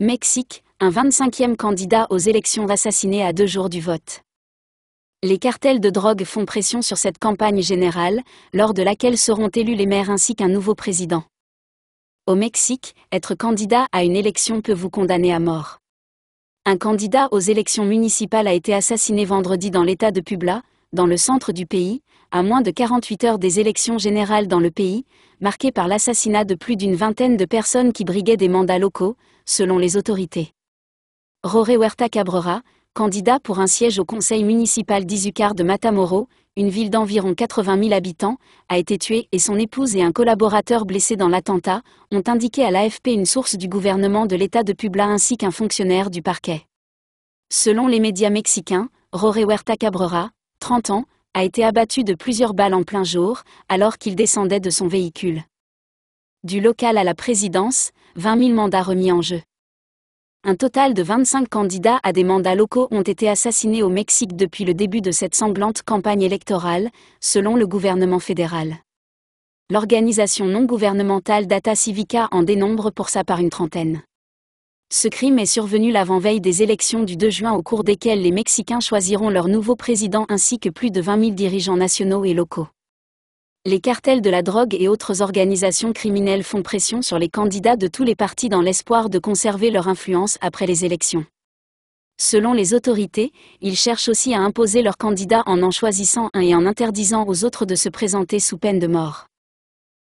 Mexique, un 25e candidat aux élections assassiné à deux jours du vote. Les cartels de drogue font pression sur cette campagne générale, lors de laquelle seront élus les maires ainsi qu'un nouveau président. Au Mexique, être candidat à une élection peut vous condamner à mort. Un candidat aux élections municipales a été assassiné vendredi dans l'État de Puebla, dans le centre du pays, à moins de 48 heures des élections générales dans le pays, marquées par l'assassinat de plus d'une vingtaine de personnes qui briguaient des mandats locaux, selon les autorités. Roré Huerta Cabrera, candidat pour un siège au conseil municipal d'Izucar de Matamoro, une ville d'environ 80 000 habitants, a été tué et son épouse et un collaborateur blessé dans l'attentat, ont indiqué à l'AFP une source du gouvernement de l'État de Puebla ainsi qu'un fonctionnaire du parquet. Selon les médias mexicains, Roré Huerta Cabrera, 30 ans, a été abattu de plusieurs balles en plein jour, alors qu'il descendait de son véhicule. Du local à la présidence, 20 000 mandats remis en jeu. Un total de 25 candidats à des mandats locaux ont été assassinés au Mexique depuis le début de cette sanglante campagne électorale, selon le gouvernement fédéral. L'organisation non gouvernementale Data Civica en dénombre pour ça par une trentaine. Ce crime est survenu l'avant-veille des élections du 2 juin au cours desquelles les Mexicains choisiront leur nouveau président ainsi que plus de 20 000 dirigeants nationaux et locaux. Les cartels de la drogue et autres organisations criminelles font pression sur les candidats de tous les partis dans l'espoir de conserver leur influence après les élections. Selon les autorités, ils cherchent aussi à imposer leurs candidats en en choisissant un et en interdisant aux autres de se présenter sous peine de mort.